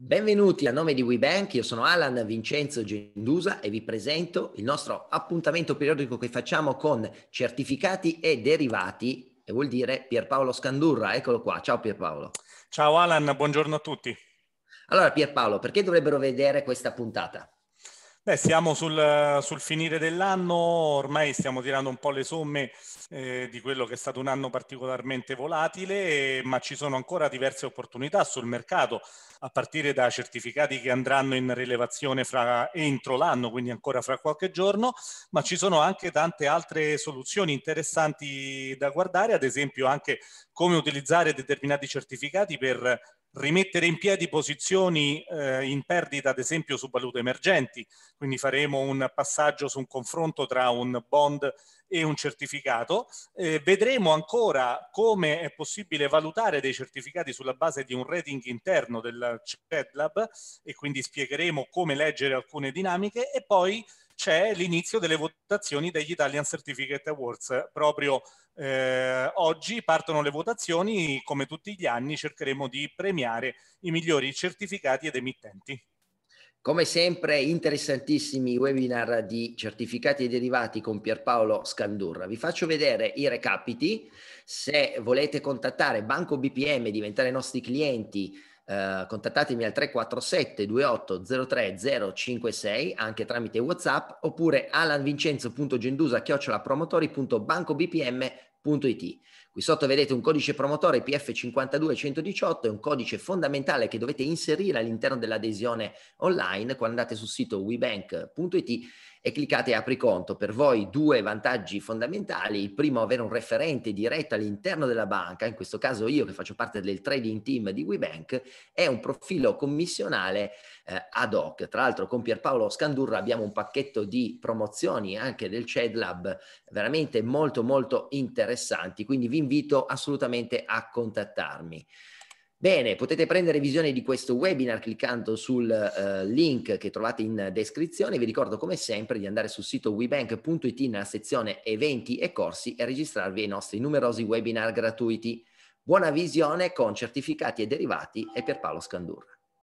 Benvenuti a nome di WeBank, io sono Alan Vincenzo Gendusa e vi presento il nostro appuntamento periodico che facciamo con certificati e derivati, e vuol dire Pierpaolo Scandurra, eccolo qua, ciao Pierpaolo. Ciao Alan, buongiorno a tutti. Allora Pierpaolo, perché dovrebbero vedere questa puntata? Beh, siamo sul, sul, finire dell'anno, ormai stiamo tirando un po' le somme eh, di quello che è stato un anno particolarmente volatile, eh, ma ci sono ancora diverse opportunità sul mercato, a partire da certificati che andranno in rilevazione fra, entro l'anno, quindi ancora fra qualche giorno, ma ci sono anche tante altre soluzioni interessanti da guardare, ad esempio anche come utilizzare determinati certificati per rimettere in piedi posizioni eh, in perdita, ad esempio, su valute emergenti. Quindi faremo un passaggio su un confronto tra un bond e un certificato. Eh, vedremo ancora come è possibile valutare dei certificati sulla base di un rating interno del CEDLAB e quindi spiegheremo come leggere alcune dinamiche e poi c'è l'inizio delle votazioni degli Italian Certificate Awards. Proprio eh, oggi partono le votazioni, come tutti gli anni cercheremo di premiare i migliori certificati ed emittenti. Come sempre, interessantissimi webinar di certificati e derivati con Pierpaolo Scandurra. Vi faccio vedere i recapiti. Se volete contattare Banco BPM, diventare nostri clienti, eh, contattatemi al 347 28 03056 anche tramite WhatsApp oppure alanvincenzo.gendusa@promotori.bancobpm.it. Qui sotto vedete un codice promotore PF52118, è un codice fondamentale che dovete inserire all'interno dell'adesione online quando andate sul sito webank.it e cliccate apri conto. Per voi due vantaggi fondamentali. Il primo, avere un referente diretto all'interno della banca, in questo caso io che faccio parte del trading team di WeBank, è un profilo commissionale eh, ad hoc. Tra l'altro con Pierpaolo Scandurra abbiamo un pacchetto di promozioni anche del CED Lab veramente molto molto interessanti, quindi vi invito assolutamente a contattarmi. Bene, potete prendere visione di questo webinar cliccando sul eh, link che trovate in descrizione. Vi ricordo come sempre di andare sul sito webank.it nella sezione eventi e corsi e registrarvi ai nostri numerosi webinar gratuiti. Buona visione con certificati e derivati e per Paolo Scandurra.